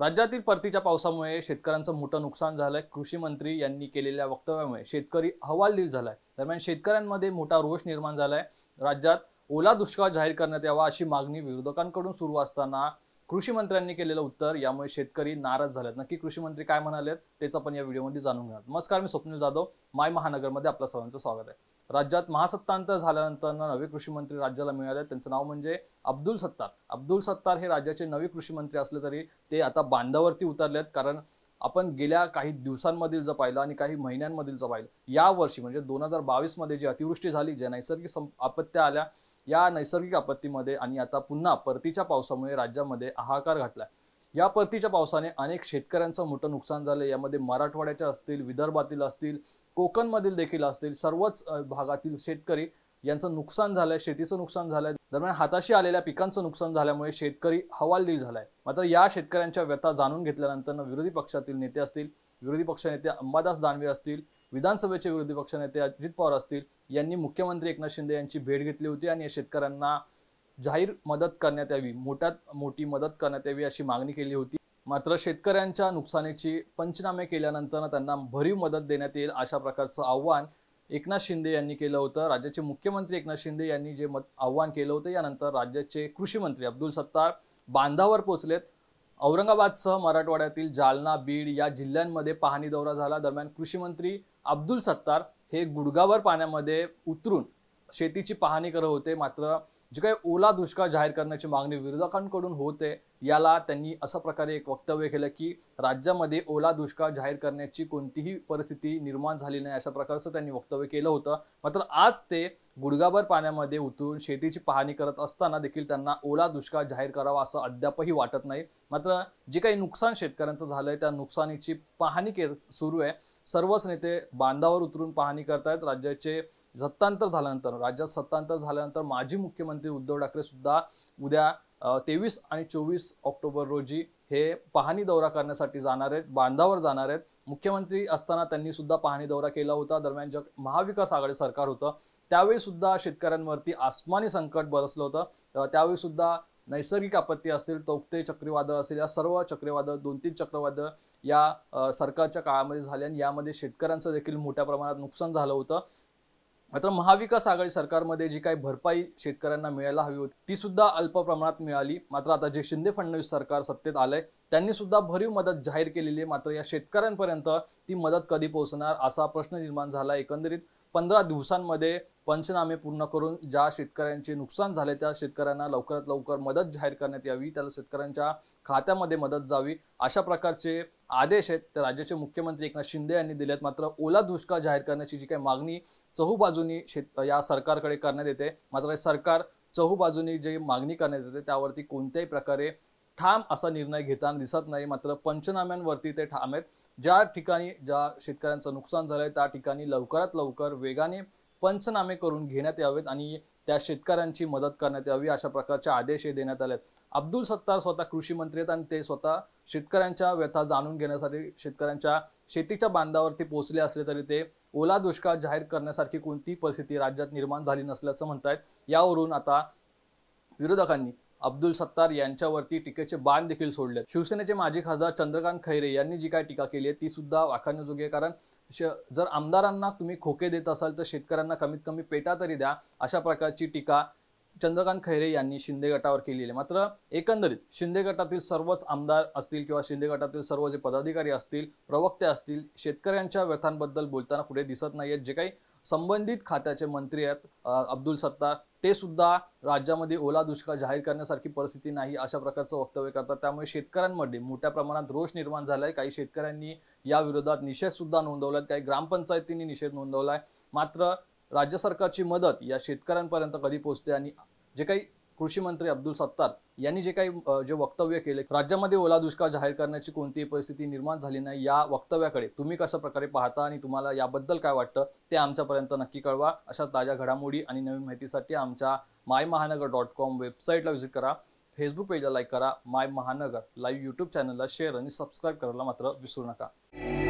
राज्यातील परतीच्या पावसामुळे शेतकऱ्यांचं मोठं नुकसान झालंय कृषी मंत्री यांनी केलेल्या वक्तव्यामुळे शेतकरी हवालदिल झालाय दरम्यान शेतकऱ्यांमध्ये मोठा रोष निर्माण झालाय राज्यात ओला दुष्काळ जाहीर करण्यात यावा अशी मागणी विरोधकांकडून सुरू असताना कृषी मंत्र्यांनी केलेलं उत्तर यामुळे शेतकरी नाराज झालेत नक्की कृषी मंत्री काय म्हणालेत तेच आपण या व्हिडिओमध्ये जाणून घ्या नमस्कार मी स्वप्नील जाधव माय महानगरमध्ये आपल्या सर्वांचं स्वागत आहे राज्यात महासत्तांतर झाल्यानंतर नवे कृषी मंत्री राज्याला मिळाले त्यांचं नाव म्हणजे अब्दुल सत्तार अब्दुल सत्तार हे राज्याचे नवे कृषी मंत्री असले तरी ते आता बांधावरती उतरले आहेत कारण आपण गेल्या काही दिवसांमधील जर पाहिलं आणि काही महिन्यांमधील जर पाहिलं या वर्षी म्हणजे दोन हजार बावीसमध्ये जी अतिवृष्टी झाली ज्या नैसर्गिक आपत्त्या आल्या या नैसर्गिक आपत्तीमध्ये आणि आता पुन्हा परतीच्या पावसामुळे राज्यामध्ये हाहाकार घातला या परतीच्या पावसाने अनेक शेतकऱ्यांचं मोठं नुकसान झालं यामध्ये मराठवाड्याच्या असतील विदर्भातील असतील कोकणमधील देखील असतील सर्वच भागातील शेतकरी यांचं नुकसान झालंय शेतीचं नुकसान झालंय दरम्यान हाताशी आलेल्या पिकांचं नुकसान झाल्यामुळे शेतकरी हवालदिल झालाय मात्र या शेतकऱ्यांच्या व्यथा जाणून घेतल्यानंतर विरोधी पक्षातील नेते असतील विरोधी पक्षनेते अंबादास दानवे असतील विधानसभेचे विरोधी पक्षनेते अजित पवार असतील यांनी मुख्यमंत्री एकनाथ शिंदे यांची भेट घेतली होती आणि या शेतकऱ्यांना जाहीर मदत करण्यात यावी मोठ्यात मोठी मदत करण्यात यावी अशी मागणी केली होती मात्र शेतकऱ्यांच्या नुकसानीची पंचनामे केल्यानंतर त्यांना भरीव मदत देण्यात येईल अशा प्रकारचं आव्हान एकनाथ शिंदे यांनी केलं होतं राज्याचे मुख्यमंत्री एकनाथ शिंदे यांनी जे मत आव्हान केलं होतं यानंतर राज्याचे कृषी मंत्री अब्दुल सत्तार बांधावर पोचलेत औरंगाबादसह मराठवाड्यातील जालना बीड या जिल्ह्यांमध्ये पाहणी दौरा झाला दरम्यान कृषी मंत्री अब्दुल सत्तार हे गुडगावर पाण्यामध्ये उतरून शेतीची पाहणी करत होते मात्र जे काही ओला दुष्काळ जाहीर करण्याची मागणी विरोधकांकडून होते याला त्यांनी अशा प्रकारे एक वक्तव्य केलं की राज्यामध्ये ओला दुष्काळ जाहीर करण्याची कोणतीही परिस्थिती निर्माण झाली नाही अशा प्रकारचं त्यांनी वक्तव्य केलं होतं मात्र आज ते गुडगाभर पाण्यामध्ये उतरून शेतीची पाहणी करत असताना देखील त्यांना ओला दुष्काळ जाहीर करावा असं अद्यापही वाटत नाही मात्र जे काही नुकसान शेतकऱ्यांचं झालंय त्या नुकसानीची पाहणी के सुरू आहे सर्वच नेते बांधावर उतरून पाहणी करतायत राज्याचे सत्तांतर झाल्यानंतर राज्यात सत्तांतर झाल्यानंतर माजी मुख्यमंत्री उद्धव ठाकरे सुद्धा उद्या तेवीस आणि चोवीस ऑक्टोबर रोजी हे पाहणी दौरा करण्यासाठी जाणार आहेत बांधावर जाणार आहेत मुख्यमंत्री असताना त्यांनी सुद्धा पाहणी दौरा केला होता दरम्यान जग महाविकास आघाडी सरकार होतं त्यावेळी सुद्धा शेतकऱ्यांवरती आसमानी संकट बरसलं होतं त्यावेळी सुद्धा नैसर्गिक आपत्ती असतील तोक्ते चक्रीवादळ असेल या सर्व चक्रीवादळ दोन तीन चक्रवादळ या सरकारच्या काळामध्ये झाले आणि यामध्ये शेतकऱ्यांचं देखील मोठ्या प्रमाणात नुकसान झालं होतं मात्र महाविकास आघाडी सरकारमध्ये जी काही भरपाई शेतकऱ्यांना मिळायला हवी होती ती सुद्धा अल्प प्रमाणात मिळाली मात्र आता जे शिंदे फडणवीस सरकार सत्तेत आलंय त्यांनी सुद्धा भरीव मदत जाहीर केलेली आहे मात्र या शेतकऱ्यांपर्यंत ती मदत कधी पोहोचणार असा प्रश्न निर्माण झाला एकंदरीत पंधरा दिवसांमध्ये पंचनामे पूर्ण करून ज्या शेतकऱ्यांचे नुकसान झाले त्या शेतकऱ्यांना लवकरात लवकर मदत जाहीर करण्यात यावी त्याला शेतकऱ्यांच्या खात्यामध्ये मदत जावी अशा प्रकारचे आदेश आहेत त्या राज्याचे मुख्यमंत्री एकनाथ शिंदे यांनी दिलेत मात्र ओला दुष्काळ जाहीर करण्याची जी काही मागणी चहूबाजूनी शेत या सरकारकडे करण्यात येते मात्र हे सरकार चहूबाजूनी जे मागणी करण्यात येते त्यावरती कोणत्याही प्रकारे ठाम असा निर्णय घेताना दिसत नाही मात्र पंचनाम्यांवरती ते ठाम आहेत ज्या ठिकाणी ज्या शेतकऱ्यांचं नुकसान झालंय त्या ठिकाणी लवकरात लवकर वेगाने पंचनामे करून घेण्यात यावेत आणि त्या शेतकऱ्यांची मदत करण्यात यावी अशा प्रकारचे आदेश देण्यात आलेत अब्दुल सत्तार स्वतः कृषी मंत्री आहेत आणि ते स्वतः शेतकऱ्यांच्या व्यथा जाणून घेण्यासाठी शेतकऱ्यांच्या शेतीच्या बांधावरती पोहोचले असले तरी ते ओला दुष्काळ जाहीर करण्यासारखी कोणतीही परिस्थिती राज्यात निर्माण झाली नसल्याचं म्हणतायत यावरून आता विरोधकांनी अब्दुल सत्तार यांच्यावरती टीकेचे बाण देखील सोडले शिवसेनेचे माजी खासदार चंद्रकांत खैरे यांनी जी काय टीका केली आहे ती सुद्धा आहे कारण जर आमदारांना तुम्ही खोके देत असाल तर शेतकऱ्यांना कमीत कमी पेटा तरी द्या अशा प्रकारची टीका चंद्रकांत खैरे यांनी शिंदे गटावर केलेली आहे मात्र एकंदरीत शिंदे गटातील सर्वच आमदार असतील किंवा शिंदे गटातील सर्व जे पदाधिकारी असतील प्रवक्ते असतील शेतकऱ्यांच्या व्यथांबद्दल बोलताना कुठे दिसत नाही आहेत जे काही संबंधित खात्याचे मंत्री आहेत अब्दुल सत्तार ते सुद्धा राज्यामध्ये ओला दुष्काळ जाहीर करण्यासारखी परिस्थिती नाही अशा प्रकारचं वक्तव्य करतात त्यामुळे शेतकऱ्यांमध्ये मोठ्या प्रमाणात रोष निर्माण झालाय काही शेतकऱ्यांनी या विरोधात निषेध सुद्धा नोंदवला काही ग्रामपंचायतींनी निषेध नोंदवला मात्र राज्य सरकारची मदत या शेतकऱ्यांपर्यंत कधी पोहोचते आणि जे काही कृषी मंत्री अब्दुल सत्तार यांनी जे काही जे वक्तव्य केले राज्यामध्ये ओला दुष्काळ जाहीर करण्याची कोणतीही परिस्थिती निर्माण झाली नाही या वक्तव्याकडे तुम्ही कशा प्रकारे पाहता आणि तुम्हाला याबद्दल काय वाटतं ते आमच्यापर्यंत नक्की कळवा अशा ताज्या घडामोडी आणि नवीन माहितीसाठी आमच्या माय महानगर डॉट कॉम वेबसाईटला व्हिजिट करा फेसबुक पेजला लाईक करा माय महानगर लाईव्ह यूट्यूब चॅनलला शेअर आणि सबस्क्राईब करायला मात्र विसरू नका